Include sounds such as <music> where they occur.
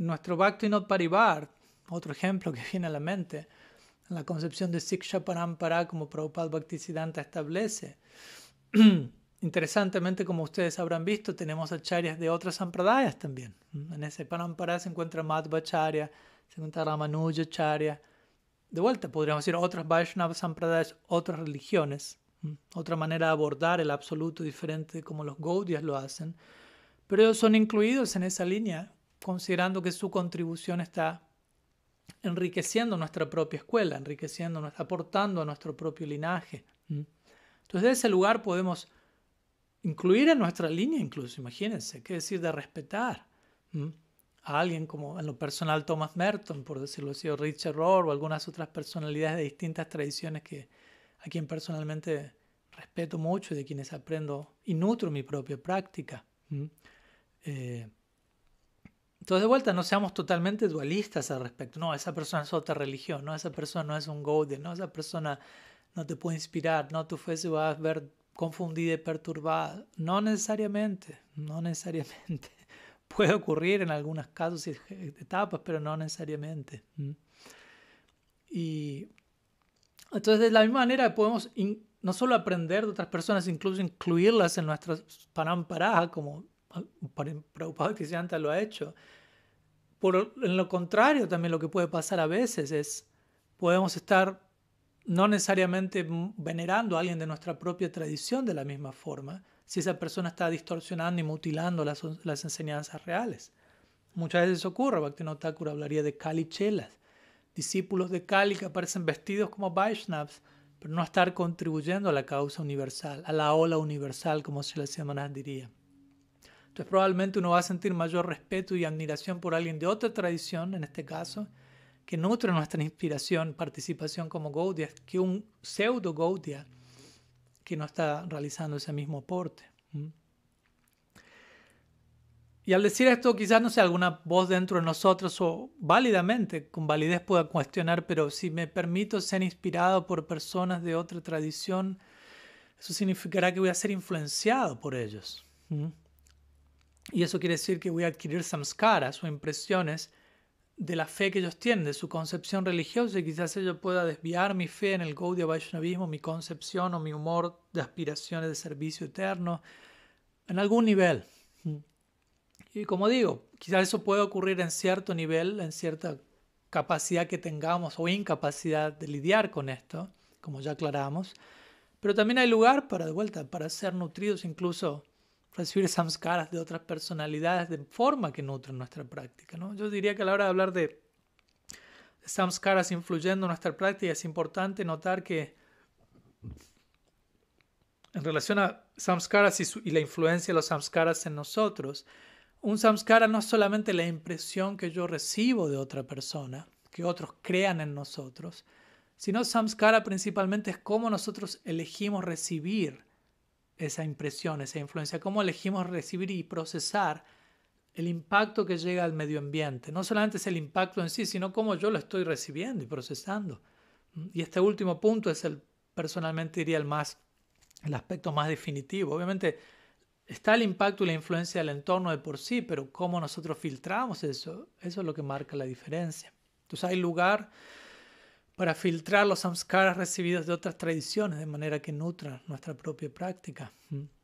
nuestro Bhakti Not Parivar, otro ejemplo que viene a la mente, la concepción de Siksha Parampara como Prabhupada Bhaktisiddhanta establece. <clears throat> Interesantemente, como ustedes habrán visto, tenemos acharyas de otras sampradayas también. En ese Parampara se encuentra Madhvacharya, se encuentra Ramanujacharya. De vuelta, podríamos decir otras Vaishnava sampradayas, otras religiones, otra manera de abordar el absoluto diferente como los gaudias lo hacen. Pero ellos son incluidos en esa línea considerando que su contribución está enriqueciendo nuestra propia escuela, enriqueciendo, aportando a nuestro propio linaje. Entonces, de ese lugar podemos incluir en nuestra línea, incluso, imagínense, qué decir de respetar a alguien como en lo personal Thomas Merton, por decirlo así, o Richard Rohr, o algunas otras personalidades de distintas tradiciones que, a quien personalmente respeto mucho y de quienes aprendo y nutro mi propia práctica. Entonces, de vuelta, no seamos totalmente dualistas al respecto. No, esa persona es otra religión, no, esa persona no es un golden, no, esa persona no te puede inspirar, no, tu fe se va a ver confundida y perturbada. No necesariamente, no necesariamente. <laughs> Puede ocurrir en algunos casos y etapas, pero no necesariamente. Y entonces, de la misma manera, podemos no solo aprender de otras personas, incluso incluirlas en nuestras parámparas, como preocupado que antes lo ha hecho, por en lo contrario, también lo que puede pasar a veces es, podemos estar no necesariamente venerando a alguien de nuestra propia tradición de la misma forma, si esa persona está distorsionando y mutilando las, enseñanzas reales. Muchas veces ocurre, Bhaktivinoda Thakur hablaría de Kali Chelas, discípulos de Kali que aparecen vestidos como Vaishnavs, pero no estar contribuyendo a la causa universal, a la ola universal, como se las semanas diría. Entonces probablemente uno va a sentir mayor respeto y admiración por alguien de otra tradición, en este caso, que nutre nuestra inspiración, participación como Gaudia, que un pseudo Gaudia que no está realizando ese mismo aporte. Y al decir esto, quizás no sea alguna voz dentro de nosotros o válidamente, con validez pueda cuestionar, pero si me permito ser inspirado por personas de otra tradición, eso significará que voy a ser influenciado por ellos. Y eso quiere decir que voy a adquirir samskaras o impresiones de la fe que ellos tienen, de su concepción religiosa, y quizás ello pueda desviar mi fe en el Gaudiya Vaishnavismo, mi concepción o mi humor de aspiraciones de servicio eterno, en algún nivel. Y como digo, quizás eso puede ocurrir en cierto nivel, en cierta capacidad que tengamos o incapacidad de lidiar con esto, como ya aclaramos, pero también hay lugar para, de vuelta, para ser nutridos incluso recibir samskaras de otras personalidades de forma que nutren nuestra práctica. Yo diría que a la hora de hablar de samskaras influyendo en nuestra práctica es importante notar que en relación a samskaras y, la influencia de los samskaras en nosotros, un samskara no es solamente la impresión que yo recibo de otra persona, que otros crean en nosotros, sino samskara principalmente es cómo nosotros elegimos recibir esa impresión, esa influencia, cómo elegimos recibir y procesar el impacto que llega al medio ambiente. No solamente es el impacto en sí, sino cómo yo lo estoy recibiendo y procesando. ¿Mm? Y este último punto es el, personalmente diría, el, más, el aspecto más definitivo. Obviamente está el impacto y la influencia del entorno de por sí, pero cómo nosotros filtramos eso, eso es lo que marca la diferencia. Entonces hay lugar para filtrar los samskaras recibidos de otras tradiciones de manera que nutran nuestra propia práctica. Mm.